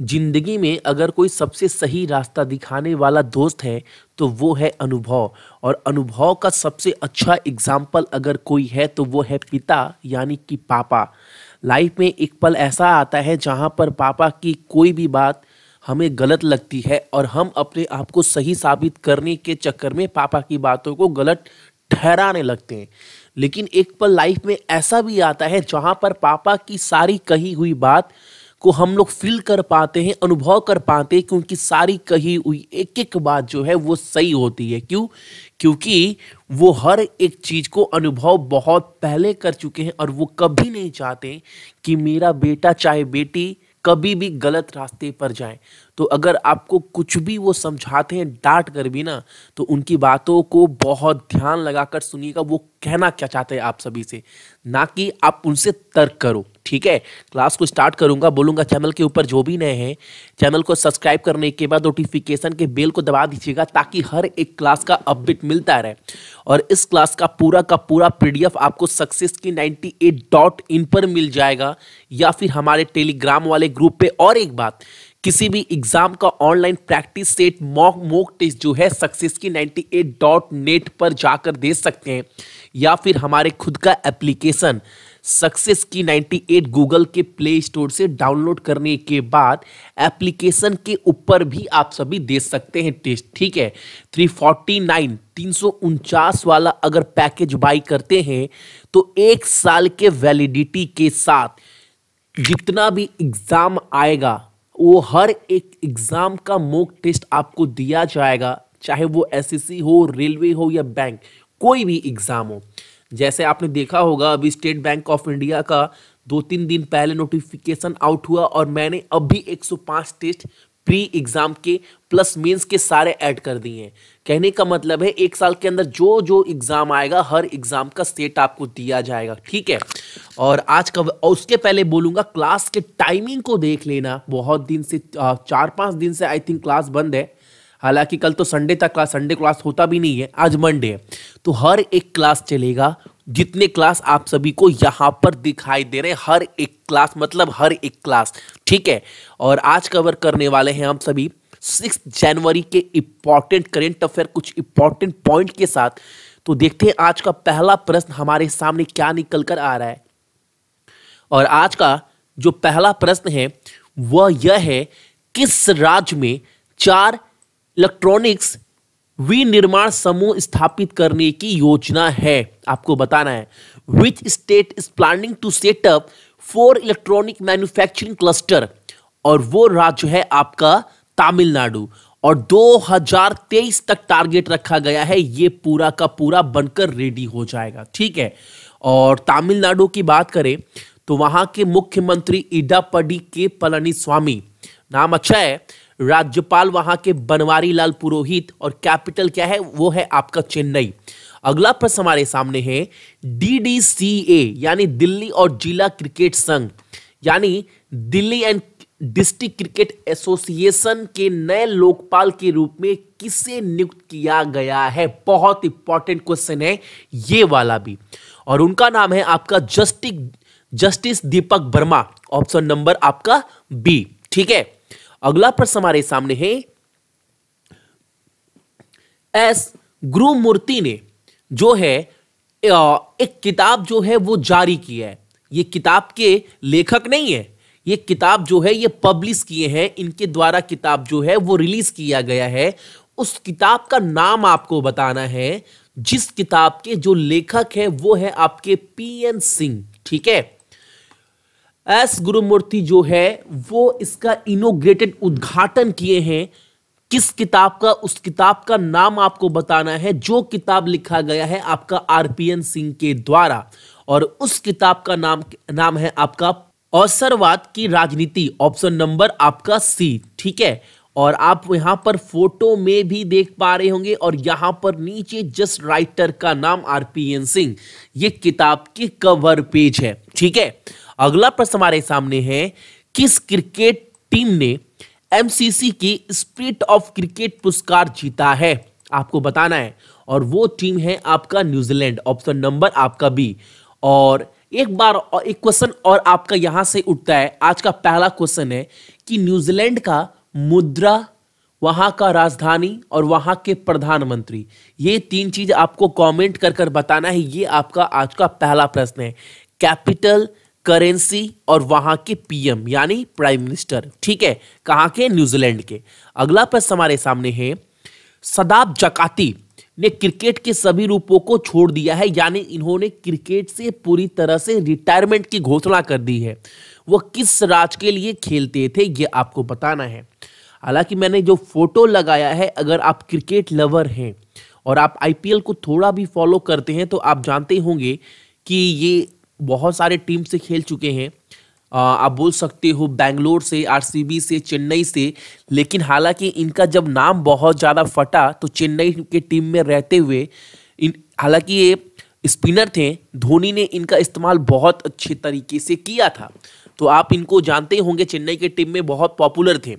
जिंदगी में अगर कोई सबसे सही रास्ता दिखाने वाला दोस्त है तो वो है अनुभव और अनुभव का सबसे अच्छा एग्जाम्पल अगर कोई है तो वो है पिता यानी कि पापा लाइफ में एक पल ऐसा आता है जहाँ पर पापा की कोई भी बात हमें गलत लगती है और हम अपने आप को सही साबित करने के चक्कर में पापा की बातों को गलत ठहराने लगते हैं लेकिन एक पल लाइफ में ऐसा भी आता है जहाँ पर पापा की सारी कही हुई बात को हम लोग फील कर पाते हैं अनुभव कर पाते हैं क्योंकि सारी कही हुई एक एक बात जो है वो सही होती है क्यों क्योंकि वो हर एक चीज़ को अनुभव बहुत पहले कर चुके हैं और वो कभी नहीं चाहते कि मेरा बेटा चाहे बेटी कभी भी गलत रास्ते पर जाए तो अगर आपको कुछ भी वो समझाते हैं डांट कर भी ना तो उनकी बातों को बहुत ध्यान लगाकर सुनिएगा वो कहना क्या चाहते हैं आप सभी से ना कि आप उनसे तर्क करो ठीक है क्लास को स्टार्ट करूंगा बोलूंगा चैनल के ऊपर जो भी नए हैं चैनल को सब्सक्राइब करने के बाद नोटिफिकेशन के बेल को दबा दीजिएगा ताकि हर एक क्लास का अपडेट मिलता रहे और इस क्लास का पूरा का पूरा पी आपको सक्सेस की नाइन्टी एट डॉट इन पर मिल जाएगा या फिर हमारे टेलीग्राम वाले ग्रुप पे और एक बात किसी भी एग्जाम का online practice set mock mock test जो है सक्सेस की नाइन्टी एट डॉट नेट पर जाकर दे सकते हैं या फिर हमारे खुद का एप्लीकेशन सक्सेस की नाइन्टी एट गूगल के प्ले स्टोर से डाउनलोड करने के बाद एप्लीकेशन के ऊपर भी आप सभी दे सकते हैं टेस्ट ठीक है थ्री फोर्टी नाइन तीन सौ उनचास वाला अगर पैकेज बाई करते हैं तो एक साल के वैलिडिटी के साथ जितना भी एग्ज़ाम आएगा वो हर एक एग्ज़ाम का मोक टेस्ट आपको दिया जाएगा चाहे वो एस e हो रेलवे हो या बैंक कोई भी एग्ज़ाम हो जैसे आपने देखा होगा अभी स्टेट बैंक ऑफ इंडिया का दो तीन दिन पहले नोटिफिकेशन आउट हुआ और मैंने अभी 105 टेस्ट प्री एग्ज़ाम के प्लस मेंस के सारे ऐड कर दिए हैं कहने का मतलब है एक साल के अंदर जो जो एग्ज़ाम आएगा हर एग्ज़ाम का सेट आपको दिया जाएगा ठीक है और आज का और उसके पहले बोलूंगा क्लास के टाइमिंग को देख लेना बहुत दिन से चार पांच दिन से आई थिंक क्लास बंद है हालांकि कल तो संडे तक क्लास संडे क्लास होता भी नहीं है आज मंडे है तो हर एक क्लास चलेगा जितने क्लास आप सभी को यहाँ पर दिखाई दे रहे हैं हर एक क्लास मतलब हर एक क्लास ठीक है और आज कवर करने वाले हैं हम सभी सिक्स जनवरी के इम्पॉर्टेंट करेंट अफेयर कुछ इम्पॉर्टेंट पॉइंट के साथ तो देखते हैं आज का पहला प्रश्न हमारे सामने क्या निकल कर आ रहा है और आज का जो पहला प्रश्न है वह यह है किस राज्य में चार इलेक्ट्रॉनिक्स विनिर्माण समूह स्थापित करने की योजना है आपको बताना है which state is planning to set up four electronic manufacturing cluster और वो राज्य है आपका तमिलनाडु और 2023 तक टारगेट रखा गया है ये पूरा का पूरा बनकर रेडी हो जाएगा ठीक है और तमिलनाडु की बात करें तो वहां के मुख्यमंत्री इडापडी के पलनी स्वामी नाम अच्छा है राज्यपाल वहां के बनवारी लाल पुरोहित और कैपिटल क्या है वो है आपका चेन्नई अगला प्रश्न हमारे सामने है डीडीसीए यानी दिल्ली और जिला क्रिकेट संघ यानी Delhi and district cricket association के नए लोकपाल के रूप में किसे नियुक्त किया गया है बहुत इंपॉर्टेंट क्वेश्चन है ये वाला भी और उनका नाम है आपका justice justice Deepak Verma option number आपका बी ठीक है अगला प्रश्न हमारे सामने है एस गुरु मूर्ति ने जो है एक किताब जो है वो जारी की है ये किताब के लेखक नहीं है ये किताब जो है ये पब्लिश किए हैं इनके द्वारा किताब जो है वो रिलीज किया गया है उस किताब का नाम आपको बताना है जिस किताब के जो लेखक है वो है आपके पी एन सिंह ठीक है एस गुरुमूर्ति जो है वो इसका इनोग्रेटेड उद्घाटन किए हैं किस किताब का उस किताब का नाम आपको बताना है जो किताब लिखा गया है आपका आरपीएन सिंह के द्वारा और उस किताब का नाम नाम है आपका अवसरवाद की राजनीति ऑप्शन नंबर आपका सी ठीक है और आप यहां पर फोटो में भी देख पा रहे होंगे और यहां पर नीचे जस्ट राइटर का नाम आरपीएन सिंह ये किताब के कवर पेज है ठीक है अगला प्रश्न हमारे सामने है किस क्रिकेट टीम ने एमसीसी की स्पिरिट ऑफ क्रिकेट पुरस्कार जीता है आपको बताना है और वो टीम है आपका न्यूजीलैंड ऑप्शन नंबर आपका बी और एक बार और एक क्वेश्चन और आपका यहां से उठता है आज का पहला क्वेश्चन है कि न्यूजीलैंड का मुद्रा वहां का राजधानी और वहां के प्रधानमंत्री ये तीन चीज आपको कमेंट कर कर बताना है ये आपका आज का पहला प्रश्न है कैपिटल करेंसी और वहां के पीएम यानी प्राइम मिनिस्टर ठीक है कहाँ के न्यूजीलैंड के अगला प्रश्न हमारे सामने है सदाब जकाती ने क्रिकेट के सभी रूपों को छोड़ दिया है यानी इन्होंने क्रिकेट से पूरी तरह से रिटायरमेंट की घोषणा कर दी है वो किस राज के लिए खेलते थे ये आपको बताना है हालांकि मैंने जो फोटो लगाया है अगर आप क्रिकेट लवर हैं और आप आईपीएल को थोड़ा भी फॉलो करते हैं तो आप जानते होंगे कि ये बहुत सारे टीम से खेल चुके हैं आप बोल सकते हो बैंगलोर से आरसीबी से चेन्नई से लेकिन हालांकि इनका जब नाम बहुत ज़्यादा फटा तो चेन्नई के टीम में रहते हुए इन हालांकि ये स्पिनर थे धोनी ने इनका इस्तेमाल बहुत अच्छे तरीके से किया था तो आप इनको जानते ही होंगे चेन्नई के टीम में बहुत पॉपुलर थे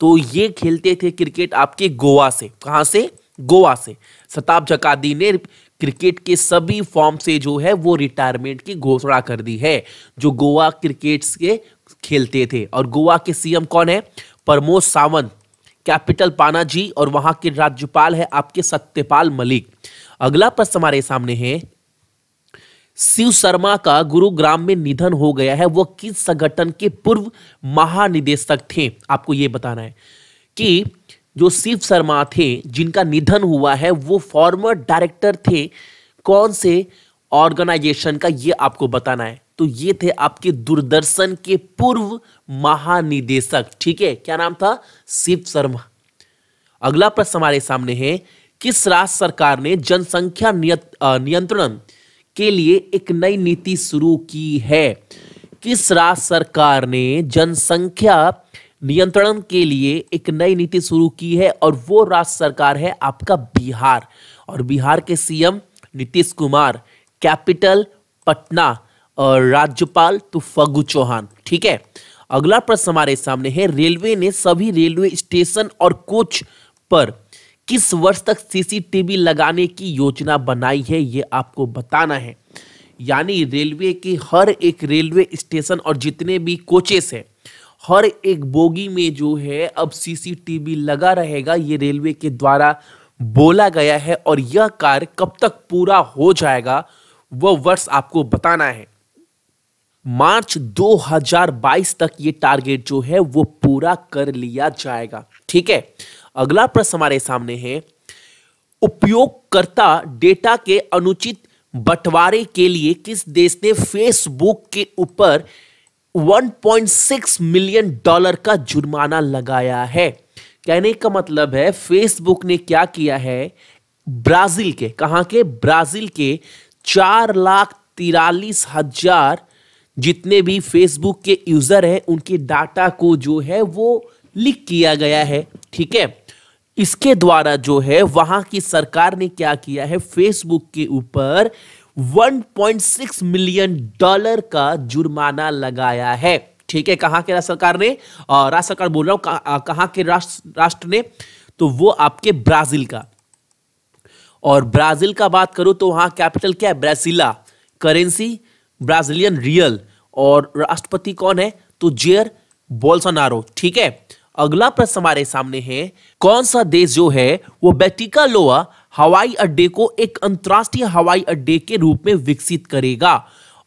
तो ये खेलते थे क्रिकेट आपके गोवा से कहाँ से गोवा से सताब जकादी ने क्रिकेट के सभी फॉर्म से जो है वो रिटायरमेंट की घोषणा कर दी है जो गोवा क्रिकेट के खेलते थे और गोवा के सीएम कौन है प्रमोद सावंत कैपिटल पाना जी और वहां के राज्यपाल है आपके सत्यपाल मलिक अगला प्रश्न हमारे सामने है शिव शर्मा का गुरुग्राम में निधन हो गया है वो किस संगठन के पूर्व महानिदेशक थे आपको ये बताना है कि जो शिव शर्मा थे जिनका निधन हुआ है वो फॉर्मर डायरेक्टर थे कौन से ऑर्गेनाइजेशन का ये आपको बताना है तो ये थे आपके दूरदर्शन के पूर्व महानिदेशक ठीक है क्या नाम था शिव शर्मा अगला प्रश्न हमारे सामने है किस राज्य सरकार ने जनसंख्या नियंत्रण के लिए एक नई नीति शुरू की है किस राज्य सरकार ने जनसंख्या नियंत्रण के लिए एक नई नीति शुरू की है और वो राज्य सरकार है आपका बिहार और बिहार के सीएम नीतीश कुमार कैपिटल पटना और राज्यपाल तो फगू चौहान ठीक है अगला प्रश्न हमारे सामने है रेलवे ने सभी रेलवे स्टेशन और कोच पर किस वर्ष तक सीसीटीवी लगाने की योजना बनाई है ये आपको बताना है यानी रेलवे के हर एक रेलवे स्टेशन और जितने भी कोचेस हैं हर एक बोगी में जो है अब सीसीटीवी लगा रहेगा ये रेलवे के द्वारा बोला गया है और यह कार्य कब तक पूरा हो जाएगा वह वर्ष आपको बताना है मार्च 2022 तक ये टारगेट जो है वो पूरा कर लिया जाएगा ठीक है अगला प्रश्न हमारे सामने है उपयोगकर्ता डेटा के अनुचित बंटवारे के लिए किस देश ने फेसबुक के ऊपर 1.6 मिलियन डॉलर का जुर्माना लगाया है कहने का मतलब है फेसबुक ने क्या किया है ब्राजील के कहाँ के ब्राजील के चार लाख तिरालीस हजार जितने भी फेसबुक के यूज़र हैं उनके डाटा को जो है वो लीक किया गया है ठीक है इसके द्वारा जो है वहां की सरकार ने क्या किया है फेसबुक के ऊपर 1.6 मिलियन डॉलर का जुर्माना लगाया है ठीक है कहां के राष्ट्र सरकार ने राज्य सरकार बोल रहा हूं कहा, के राष्ट्र राष्ट्र ने तो वो आपके ब्राजील का और ब्राजील का बात करूँ तो वहां कैपिटल क्या है ब्रासिला करेंसी ब्राजीलियन रियल और राष्ट्रपति कौन है तो जेयर बोल्सोनारो ठीक है अगला प्रश्न हमारे सामने है कौन सा देश जो है वो बेटिका लोआ हवाई अड्डे को एक अंतर्राष्ट्रीय हवाई अड्डे के रूप में विकसित करेगा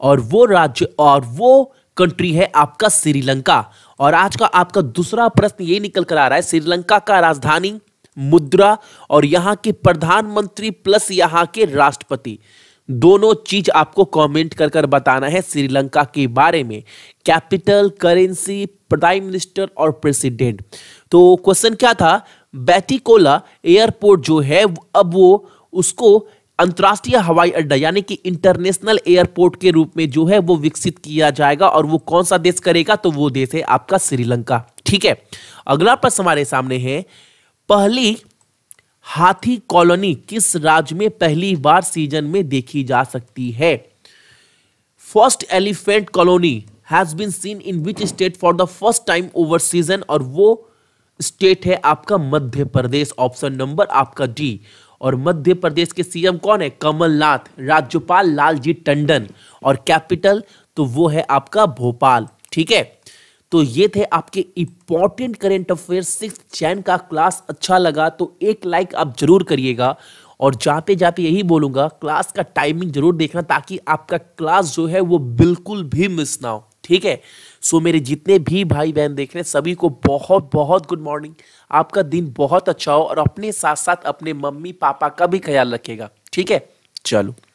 और वो राज्य और वो कंट्री है आपका श्रीलंका और आज का आपका दूसरा प्रश्न ये निकल कर आ रहा है श्रीलंका का राजधानी मुद्रा और यहाँ के प्रधानमंत्री प्लस यहाँ के राष्ट्रपति दोनों चीज आपको कमेंट कर कर बताना है श्रीलंका के बारे में कैपिटल करेंसी प्राइम मिनिस्टर और प्रेसिडेंट तो क्वेश्चन क्या था बैतिकोला एयरपोर्ट जो है अब वो उसको अंतर्राष्ट्रीय हवाई अड्डा यानी कि इंटरनेशनल एयरपोर्ट के रूप में जो है वो विकसित किया जाएगा और वो कौन सा देश करेगा तो वो देश है आपका श्रीलंका ठीक है अगला प्रश्न हमारे सामने है पहली हाथी कॉलोनी किस राज्य में पहली बार सीजन में देखी जा सकती है first elephant colony has been seen in which state for the first time over season और वो स्टेट है आपका मध्य प्रदेश ऑप्शन नंबर आपका डी और मध्य प्रदेश के सीएम कौन है कमलनाथ राज्यपाल लालजी टंडन और कैपिटल तो वो है आपका भोपाल ठीक है तो ये थे आपके इंपॉर्टेंट करेंट अफेयर सिक्स चैन का क्लास अच्छा लगा तो एक लाइक आप जरूर करिएगा और जाते जाते यही बोलूँगा क्लास का टाइमिंग जरूर देखना ताकि आपका क्लास जो है वो बिल्कुल भी मिस ना हो ठीक है सो मेरे जितने भी भाई बहन देख रहे हैं सभी को बहुत बहुत गुड मॉर्निंग आपका दिन बहुत अच्छा हो और अपने साथ साथ अपने मम्मी पापा का भी ख्याल रखेगा ठीक है चलो